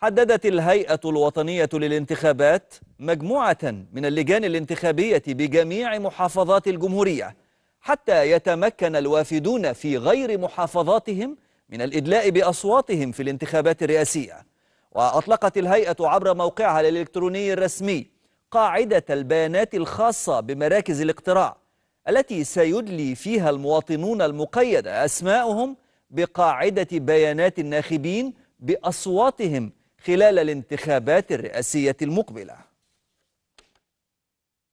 حددت الهيئة الوطنية للانتخابات مجموعة من اللجان الانتخابية بجميع محافظات الجمهورية حتى يتمكن الوافدون في غير محافظاتهم من الإدلاء بأصواتهم في الانتخابات الرئاسية وأطلقت الهيئة عبر موقعها الإلكتروني الرسمي قاعدة البيانات الخاصة بمراكز الاقتراع التي سيدلي فيها المواطنون المقيدة أسماؤهم بقاعدة بيانات الناخبين بأصواتهم خلال الانتخابات الرئاسية المقبلة